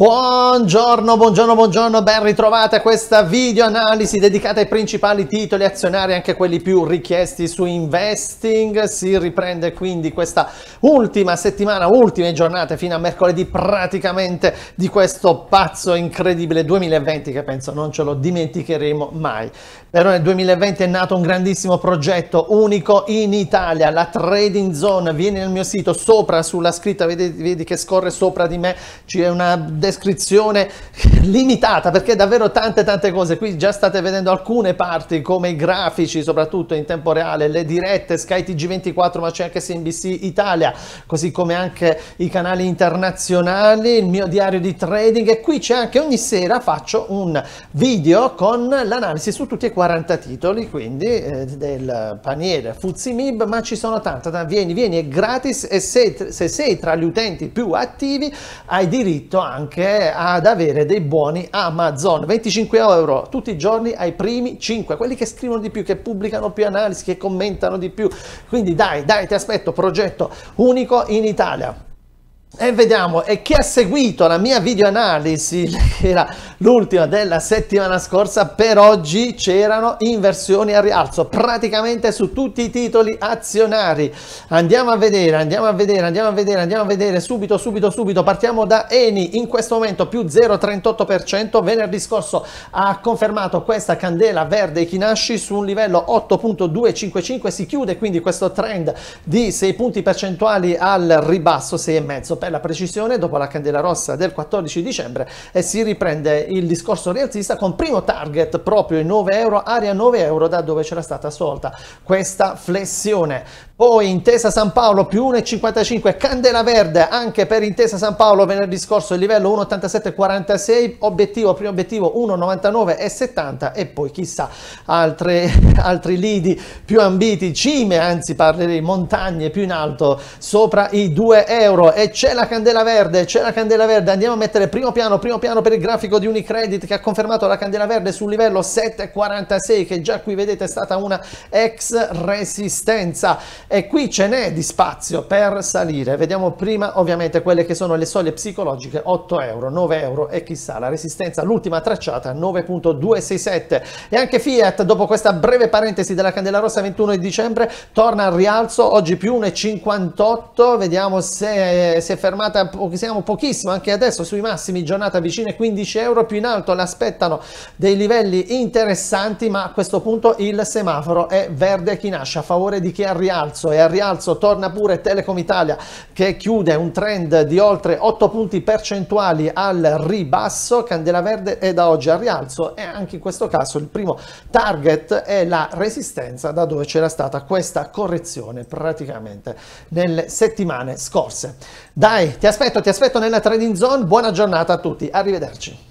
Buongiorno, buongiorno, buongiorno, ben ritrovati a questa video analisi dedicata ai principali titoli azionari, anche quelli più richiesti su investing. Si riprende quindi questa ultima settimana, ultime giornate fino a mercoledì praticamente di questo pazzo incredibile 2020 che penso non ce lo dimenticheremo mai. Però nel 2020 è nato un grandissimo progetto unico in Italia, la Trading Zone. viene nel mio sito, sopra sulla scritta, vedi, vedi che scorre sopra di me, c'è una descrizione limitata perché davvero tante tante cose qui già state vedendo alcune parti come i grafici soprattutto in tempo reale le dirette Sky TG24 ma c'è anche CNBC Italia così come anche i canali internazionali il mio diario di trading e qui c'è anche ogni sera faccio un video con l'analisi su tutti e 40 titoli quindi eh, del paniere Fuzzi Mib ma ci sono tante da vieni vieni è gratis e se, se sei tra gli utenti più attivi hai diritto anche che è ad avere dei buoni Amazon, 25 euro tutti i giorni ai primi 5, quelli che scrivono di più, che pubblicano più analisi, che commentano di più. Quindi dai, dai, ti aspetto, progetto unico in Italia. E vediamo, e chi ha seguito la mia videoanalisi, che era l'ultima della settimana scorsa, per oggi c'erano inversioni a rialzo praticamente su tutti i titoli azionari. Andiamo a vedere, andiamo a vedere, andiamo a vedere, andiamo a vedere subito, subito, subito. Partiamo da Eni, in questo momento più 0,38%, venerdì scorso ha confermato questa candela verde Kinashi su un livello 8.255, si chiude quindi questo trend di 6 punti percentuali al ribasso, 6,5 per la precisione dopo la candela rossa del 14 dicembre e eh, si riprende il discorso rialzista con primo target proprio in 9 euro, area 9 euro da dove c'era stata svolta questa flessione. Poi Intesa San Paolo più 1,55, Candela Verde anche per Intesa San Paolo venerdì scorso il livello 1,87,46, obiettivo, primo obiettivo 1,99,70 e poi chissà altre, altri lidi più ambiti, cime anzi parlerei, montagne più in alto sopra i 2 euro e c'è la Candela Verde, c'è la Candela Verde, andiamo a mettere primo piano, primo piano per il grafico di Unicredit che ha confermato la Candela Verde sul livello 7,46 che già qui vedete è stata una ex resistenza e qui ce n'è di spazio per salire. Vediamo prima ovviamente quelle che sono le soglie psicologiche 8 euro, 9 euro e chissà la resistenza, l'ultima tracciata 9.267 e anche Fiat dopo questa breve parentesi della candela rossa 21 di dicembre torna al rialzo, oggi più 1,58, vediamo se si è fermata, siamo pochissimo anche adesso sui massimi, giornata vicine 15 euro, più in alto l'aspettano dei livelli interessanti ma a questo punto il semaforo è verde chi nasce a favore di chi è al rialzo rialzo e al rialzo torna pure Telecom Italia che chiude un trend di oltre 8 punti percentuali al ribasso, Candela Verde è da oggi al rialzo e anche in questo caso il primo target è la resistenza da dove c'era stata questa correzione praticamente nelle settimane scorse. Dai, ti aspetto, ti aspetto nella trading zone, buona giornata a tutti, arrivederci.